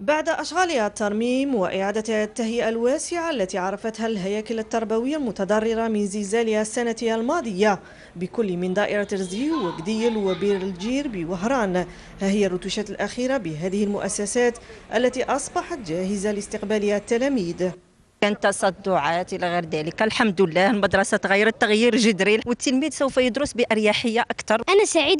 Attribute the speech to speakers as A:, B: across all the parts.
A: بعد أشغالها الترميم وإعادة التهيئة الواسعة التي عرفتها الهياكل التربوية المتضررة من زلزالها السنة الماضية بكل من دائرة رزي وقديل وبير الجير بوهران ها هي الرتوشات الأخيرة بهذه المؤسسات التي أصبحت جاهزة لاستقبالها التلاميذ
B: كان تصدعات الى غير ذلك الحمد لله المدرسه تغيرت تغيير جذري والتلميذ سوف يدرس باريحيه اكثر
A: انا سعيد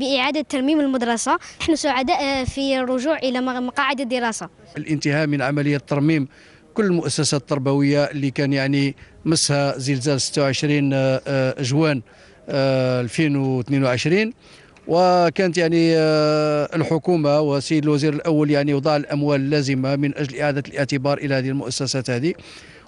A: باعاده ترميم المدرسه نحن سعداء آه، في الرجوع الى مقاعد الدراسه
C: الانتهاء من عمليه ترميم كل المؤسسات التربويه اللي كان يعني مسها زلزال 26 آه، آه، جوان 2022 وكانت يعني آه، الحكومه والسيد الوزير الاول يعني وضع الاموال اللازمه من اجل اعاده الاعتبار الى هذه المؤسسات هذه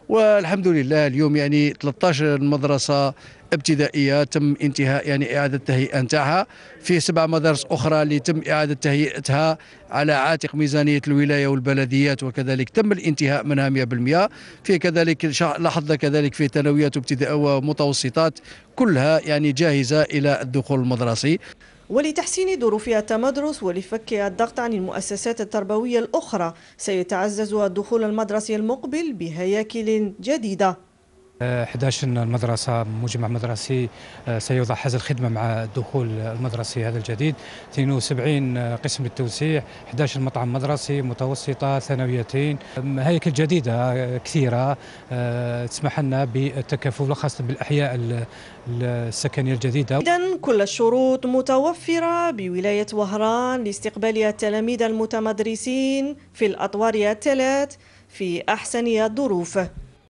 C: والحمد لله اليوم يعني 13 مدرسه ابتدائيه تم انتهاء يعني اعاده التهيئه نتاعها في سبع مدارس اخرى اللي تم اعاده تهيئتها على عاتق ميزانيه الولايه والبلديات وكذلك تم الانتهاء منها 100% في كذلك لاحظنا كذلك في ثانويات ابتدائيه ومتوسطات كلها يعني جاهزه الى الدخول المدرسي
A: ولتحسين ظروف التمدرس ولفك الضغط عن المؤسسات التربوية الأخرى سيتعزز الدخول المدرسي المقبل بهياكل جديدة
D: 11 المدرسة مجمع مدرسي آه، سيوضع حز الخدمة مع دخول المدرسي هذا الجديد 72 آه، قسم للتوسيع 11 مطعم مدرسي متوسطة ثانويتين هيكل جديدة آه، كثيرة تسمح لنا بالتكافل خاصة بالأحياء السكنية الجديدة إذا كل الشروط
A: متوفرة بولاية وهران لاستقبال التلاميذ المتمدرسين في الأطوار الثلاث في أحسن الظروف